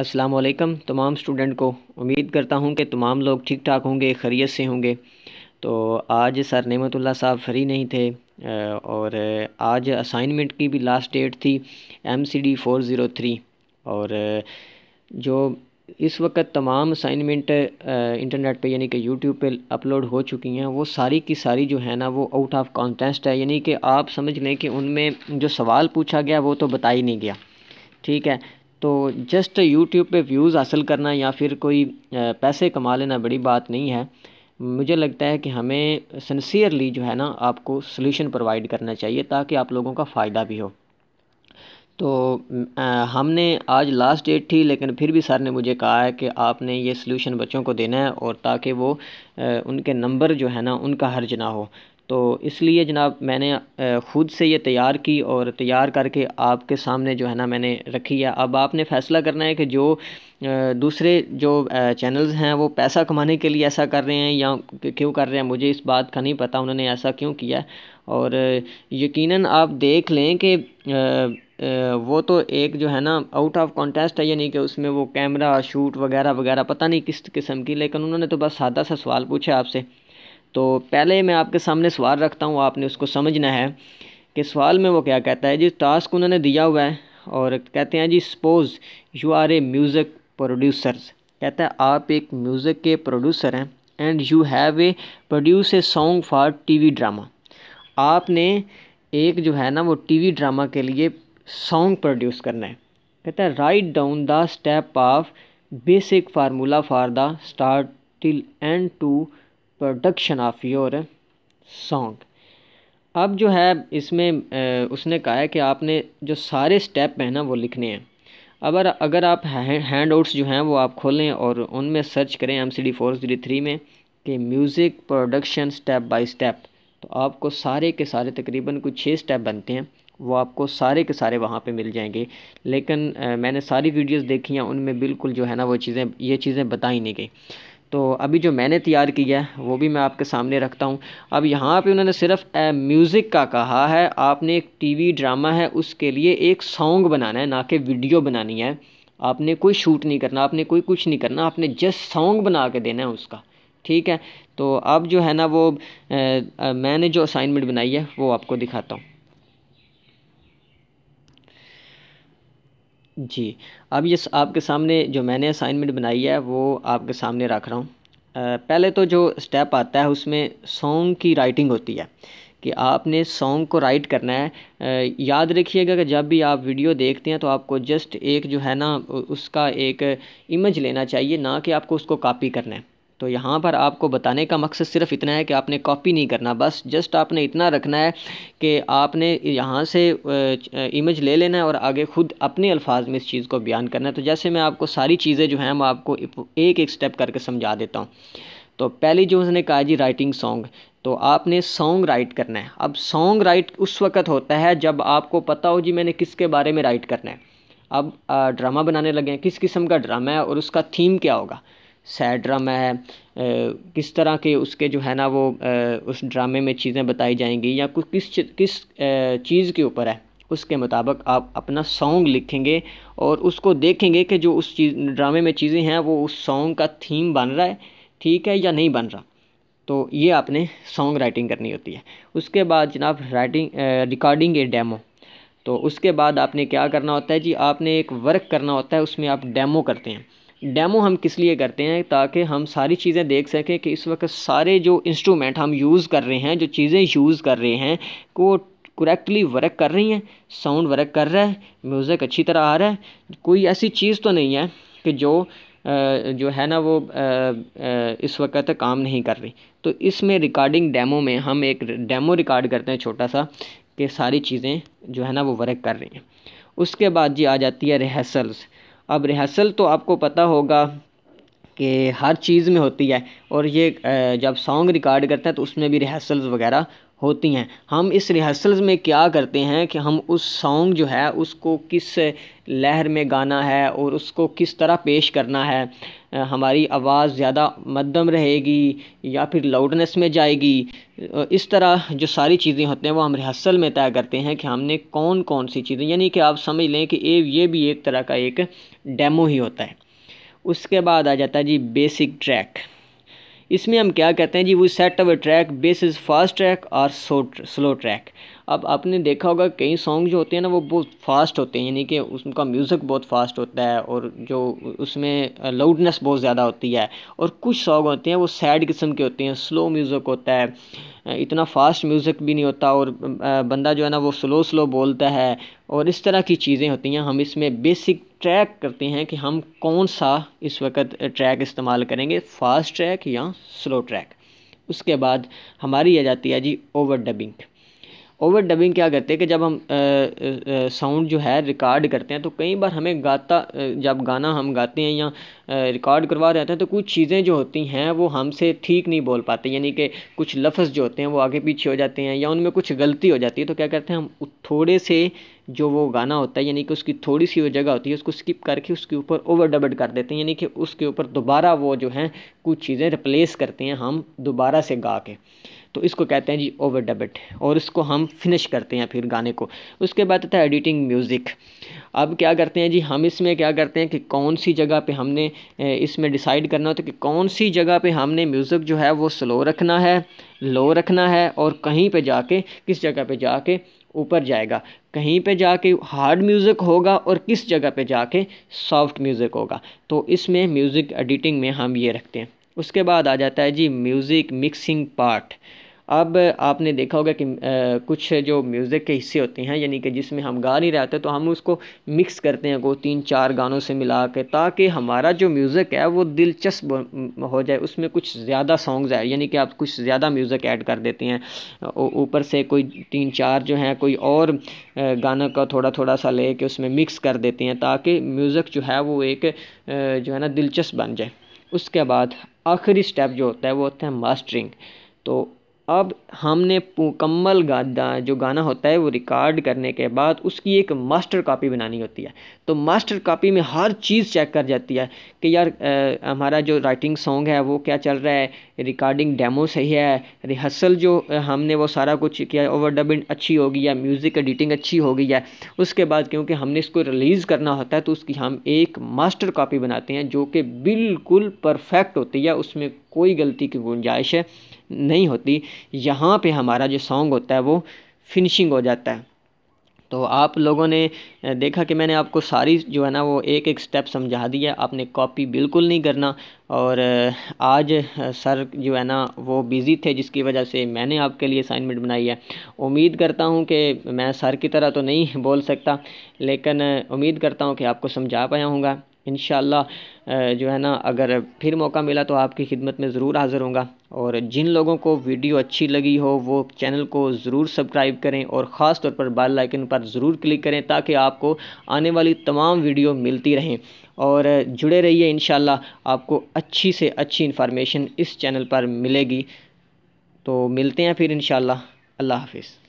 वालेकुम तमाम स्टूडेंट को उम्मीद करता हूँ कि तमाम लोग ठीक ठाक होंगे खरीत से होंगे तो आज सर नेमतुल्ला साहब फ्री नहीं थे और आज असाइनमेंट की भी लास्ट डेट थी M C D four zero three और जो इस वक्त तमाम असाइनमेंट इंटरनेट पे यानी कि यूट्यूब पे अपलोड हो चुकी हैं वो सारी की सारी जो है ना वो आउट ऑफ कॉन्टेस्ट है यानी कि आप समझ लें कि उनमें जो सवाल पूछा गया वो तो बता ही नहीं गया ठीक है तो जस्ट यूट्यूब पे व्यूज़ हासिल करना या फिर कोई पैसे कमा लेना बड़ी बात नहीं है मुझे लगता है कि हमें सन्सियरली जो है ना आपको सोल्यूशन प्रोवाइड करना चाहिए ताकि आप लोगों का फ़ायदा भी हो तो आ, हमने आज लास्ट डेट थी लेकिन फिर भी सर ने मुझे कहा है कि आपने ये सोल्यूशन बच्चों को देना है और ताकि वो आ, उनके नंबर जो है ना उनका हर्ज ना हो तो इसलिए जनाब मैंने ख़ुद से ये तैयार की और तैयार करके आपके सामने जो है ना मैंने रखी है अब आपने फ़ैसला करना है कि जो दूसरे जो चैनल्स हैं वो पैसा कमाने के लिए ऐसा कर रहे हैं या क्यों कर रहे हैं मुझे इस बात का नहीं पता उन्होंने ऐसा क्यों किया है और यकीनन आप देख लें कि वो तो एक जो है ना आउट ऑफ कॉन्टेस्ट है यानी कि उसमें वो कैमरा शूट वगैरह वगैरह पता नहीं किस किस्म की लेकिन उन्होंने तो बस सादा सा सवाल पूछा आपसे तो पहले मैं आपके सामने सवाल रखता हूँ आपने उसको समझना है कि सवाल में वो क्या कहता है जी टास्क उन्होंने दिया हुआ है और कहते हैं जी suppose you are a music producers कहता है आप एक म्यूज़िक के प्रोड्यूसर हैं and you have a produce a song for TV drama आपने एक जो है ना वो टीवी ड्रामा के लिए सॉन्ग प्रोड्यूस करना है कहता है write down the step of basic formula for the start till end to production of your song अब जो है इसमें उसने कहा है कि आपने जो सारे स्टेप हैं ना वो लिखने हैं अगर अगर आप हैंड आउट्स जो हैं वो आप खोलें और उनमें सर्च करें M C D four zero three में कि music production step by step तो आपको सारे के सारे तकरीबन कुछ छः स्टेप बनते हैं वो आपको सारे के सारे वहाँ पे मिल जाएंगे लेकिन आ, मैंने सारी वीडियोस देखी हैं उनमें बिल्कुल जो है ना वो चीज़ें ये चीज़ें बताई नहीं गई तो अभी जो मैंने तैयार किया है वो भी मैं आपके सामने रखता हूँ अब यहाँ पे उन्होंने सिर्फ म्यूज़िक का कहा है आपने एक टीवी ड्रामा है उसके लिए एक सॉन्ग बनाना है ना कि वीडियो बनानी है आपने कोई शूट नहीं करना आपने कोई कुछ नहीं करना आपने जस्ट सॉन्ग बना के देना है उसका ठीक है तो अब जो है ना वो ए, ए, मैंने जो असाइनमेंट बनाई है वो आपको दिखाता हूँ जी अब ये आपके सामने जो मैंने असाइनमेंट बनाई है वो आपके सामने रख रहा हूँ पहले तो जो स्टेप आता है उसमें सॉन्ग की राइटिंग होती है कि आपने सॉन्ग को राइट करना है याद रखिएगा कि जब भी आप वीडियो देखते हैं तो आपको जस्ट एक जो है ना उसका एक इमेज लेना चाहिए ना कि आपको उसको कॉपी करना है तो यहाँ पर आपको बताने का मकसद सिर्फ इतना है कि आपने कॉपी नहीं करना बस जस्ट आपने इतना रखना है कि आपने यहाँ से इमेज ले लेना है और आगे ख़ुद अपने अल्फाज में इस चीज़ को बयान करना है तो जैसे मैं आपको सारी चीज़ें जो हैं मैं आपको एक एक स्टेप करके समझा देता हूँ तो पहली जो उसने कहा जी राइटिंग सॉन्ग तो आपने सॉन्ग राइट करना है अब सॉन्ग राइट उस वक्त होता है जब आपको पता हो जी मैंने किसके बारे में राइट करना है अब ड्रामा बनाने लगे हैं किस किस्म का ड्रामा है और उसका थीम क्या होगा सैड ड्रामा है किस तरह के उसके जो है ना वो उस ड्रामे में चीज़ें बताई जाएंगी या कुछ किस किस चीज़ के ऊपर है उसके मुताबिक आप अपना सॉन्ग लिखेंगे और उसको देखेंगे कि जो उस चीज़ ड्रामे में चीज़ें हैं वो उस सॉन्ग का थीम बन रहा है ठीक है या नहीं बन रहा तो ये आपने सॉन्ग राइटिंग करनी होती है उसके बाद जनाब राइटिंग रिकॉर्डिंग ए डेमो तो उसके बाद आपने क्या करना होता है जी आपने एक वर्क करना होता है उसमें आप डेमो करते हैं डेमो हम किस लिए करते हैं ताकि हम सारी चीज़ें देख सकें कि इस वक्त सारे जो इंस्ट्रूमेंट हम यूज़ कर रहे हैं जो चीज़ें यूज़ कर रहे हैं को करेक्टली वर्क कर रही हैं साउंड वर्क कर रहा है म्यूज़िक अच्छी तरह आ रहा है कोई ऐसी चीज़ तो नहीं है कि जो जो है ना वो इस वक्त काम नहीं कर रही तो इसमें रिकॉर्डिंग डेमो में हम एक डेमो रिकॉर्ड करते हैं छोटा सा कि सारी चीज़ें जो है ना वो वर्क कर रही हैं उसके बाद जी आ जाती है रिहर्सल्स अब रिहर्सल तो आपको पता होगा कि हर चीज़ में होती है और ये जब सॉन्ग रिकॉर्ड करते हैं तो उसमें भी रिहर्सल्स वगैरह होती हैं हम इस रिहर्सल्स में क्या करते हैं कि हम उस सॉन्ग जो है उसको किस लहर में गाना है और उसको किस तरह पेश करना है हमारी आवाज़ ज़्यादा मध्यम रहेगी या फिर लाउडनेस में जाएगी इस तरह जो सारी चीज़ें होती हैं वो हम रिहर्सल में तय करते हैं कि हमने कौन कौन सी चीज़ें यानी कि आप समझ लें कि ये ये भी एक तरह का एक डेमो ही होता है उसके बाद आ जाता है जी बेसिक ट्रैक इसमें हम क्या कहते हैं जी वो set our track base is fast track और स्लो ट्रैक अब आपने देखा होगा कई सॉन्ग जो होते हैं ना वो बहुत फास्ट होते हैं यानी कि उनका म्यूज़िक बहुत फास्ट होता है और जो उसमें लाउडनेस बहुत ज़्यादा होती है और कुछ सॉन्ग होते हैं वो सैड किस्म के होते हैं स्लो म्यूज़िक होता है इतना फास्ट म्यूज़िक भी नहीं होता और बंदा जो है ना वो स्लो स्लो बोलता है और इस तरह की चीज़ें होती हैं हम इसमें बेसिक ट्रैक करते हैं कि हम कौन सा इस वक्त ट्रैक इस्तेमाल करेंगे फ़ास्ट ट्रैक या स्लो ट्रैक उसके बाद हमारी आ जाती है जी ओवर डबिंग ओवर डबिंग क्या करते हैं कि जब हम साउंड जो है रिकॉर्ड करते हैं तो कई बार हमें गाता जब गाना हम गाते हैं या रिकॉर्ड करवा रहे होते हैं तो कुछ चीज़ें जो होती हैं वो हमसे ठीक नहीं बोल पाते यानी कि कुछ लफ्ज़ जो होते हैं वो आगे पीछे हो जाते हैं या उनमें कुछ गलती हो जाती है तो क्या करते हैं हम थोड़े से जो वो गाना होता है यानी कि उसकी थोड़ी सी वो जगह होती है उसको स्किप करके उसके ऊपर ओवर डबड कर देते हैं यानी कि उसके ऊपर दोबारा वो जो हैं कुछ चीज़ें रिप्लेस करते हैं हम दोबारा से गा के तो इसको कहते हैं जी ओवर डबिट और इसको हम फिनिश करते हैं फिर गाने को उसके बाद आता है एडिटिंग म्यूज़िक अब क्या करते हैं जी हम इसमें क्या करते हैं कि कौन सी जगह पे हमने इसमें डिसाइड करना होता है कि कौन सी जगह पे हमने म्यूज़िक जो है वो स्लो रखना है लो रखना है और कहीं पे जाके किस जगह पे जाके ऊपर जाएगा कहीं पे जाके हार्ड म्यूज़िक होगा और किस जगह पे जाके सॉफ्ट म्यूज़िक होगा तो इसमें म्यूज़िक एडिटिंग में हम ये रखते हैं उसके बाद आ जाता है जी म्यूज़िक मिक्सिंग पार्ट अब आपने देखा होगा कि कुछ जो म्यूज़िक के हिस्से होते हैं यानी कि जिसमें हम गा नहीं रहते तो हम उसको मिक्स करते हैं को तीन चार गानों से मिला के ताकि हमारा जो म्यूज़िक है वो दिलचस्प हो जाए उसमें कुछ ज़्यादा सॉन्ग्स आए यानी कि आप कुछ ज़्यादा म्यूज़िक ऐड कर देते हैं ऊपर से कोई तीन चार जो हैं कोई और गाना का थोड़ा थोड़ा सा ले के उसमें मिक्स कर देते हैं ताकि म्यूज़िक जो है वो एक जो है ना दिलचस्प बन जाए उसके बाद आखिरी स्टेप जो होता है वो होता है मास्टरिंग तो अब हमने मुकम्मल जो गाना होता है वो रिकॉर्ड करने के बाद उसकी एक मास्टर कॉपी बनानी होती है तो मास्टर कॉपी में हर चीज़ चेक कर जाती है कि यार आ, हमारा जो राइटिंग सॉन्ग है वो क्या चल रहा है रिकॉर्डिंग डेमो सही है रिहर्सल जो हमने वो सारा कुछ किया ओवर डबिंग अच्छी हो गई है म्यूज़िक एडिटिंग अच्छी हो गई है उसके बाद क्योंकि हमने इसको रिलीज़ करना होता है तो उसकी हम एक मास्टर कापी बनाते हैं जो कि बिल्कुल परफेक्ट होती है उसमें कोई गलती की गुंजाइश नहीं होती यहाँ पे हमारा जो सॉन्ग होता है वो फिनिशिंग हो जाता है तो आप लोगों ने देखा कि मैंने आपको सारी जो है ना वो एक एक स्टेप समझा दिया आपने कॉपी बिल्कुल नहीं करना और आज सर जो है ना वो बिज़ी थे जिसकी वजह से मैंने आपके लिए असाइनमेंट बनाई है उम्मीद करता हूँ कि मैं सर की तरह तो नहीं बोल सकता लेकिन उम्मीद करता हूँ कि आपको समझा पाया हूँगा इन जो है ना अगर फिर मौका मिला तो आपकी खिदमत में ज़रूर हाज़िर होंगे और जिन लोगों को वीडियो अच्छी लगी हो वो चैनल को ज़रूर सब्सक्राइब करें और ख़ास तौर पर बाल लाइकन पर ज़रूर क्लिक करें ताकि आपको आने वाली तमाम वीडियो मिलती रहें और जुड़े रहिए इन आपको अच्छी से अच्छी इन्फॉर्मेशन इस चैनल पर मिलेगी तो मिलते हैं फिर इन अल्लाह हाफिज़